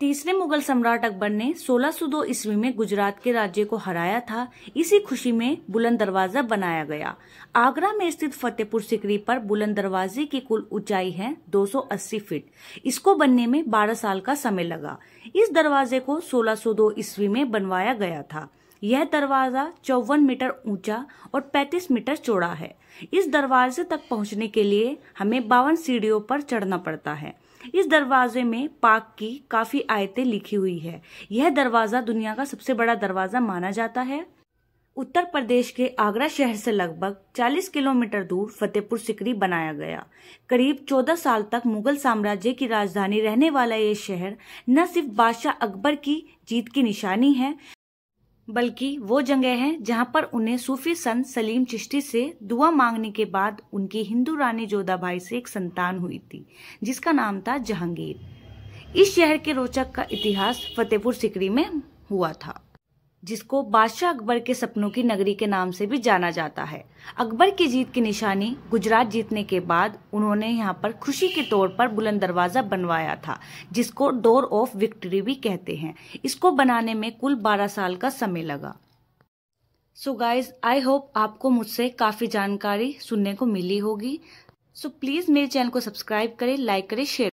तीसरे मुगल सम्राट अकबर ने सोलह सौ दो ईस्वी में गुजरात के राज्य को हराया था इसी खुशी में बुलंद दरवाजा बनाया गया आगरा में स्थित फतेहपुर सिकरी पर बुलंद दरवाजे की कुल ऊंचाई है 280 फीट इसको बनने में 12 साल का समय लगा इस दरवाजे को सोलह सौ ईस्वी में बनवाया गया था यह दरवाज़ा चौवन मीटर ऊंचा और 35 मीटर चौड़ा है इस दरवाजे तक पहुंचने के लिए हमें बावन सीढ़ियों पर चढ़ना पड़ता है इस दरवाजे में पाक की काफ़ी आयतें लिखी हुई है यह दरवाज़ा दुनिया का सबसे बड़ा दरवाज़ा माना जाता है उत्तर प्रदेश के आगरा शहर से लगभग 40 किलोमीटर दूर फतेहपुर सिकरी बनाया गया करीब 14 साल तक मुगल साम्राज्य की राजधानी रहने वाला यह शहर न सिर्फ बादशाह अकबर की जीत की निशानी है बल्कि वो जगह है जहाँ पर उन्हें सूफी संत सलीम चिश्ती से दुआ मांगने के बाद उनकी हिंदू रानी जोधा भाई से एक संतान हुई थी जिसका नाम था जहांगीर इस शहर के रोचक का इतिहास फतेहपुर सिकरी में हुआ था जिसको बादशाह अकबर के सपनों की नगरी के नाम से भी जाना जाता है अकबर की जीत की निशानी गुजरात जीतने के बाद उन्होंने यहाँ पर खुशी के तौर पर बुलंद दरवाजा बनवाया था जिसको डोर ऑफ विक्ट्री भी कहते हैं इसको बनाने में कुल 12 साल का समय लगा सो गाइज आई होप आपको मुझसे काफ़ी जानकारी सुनने को मिली होगी सो प्लीज़ मेरे चैनल को सब्सक्राइब करें लाइक करें शेयर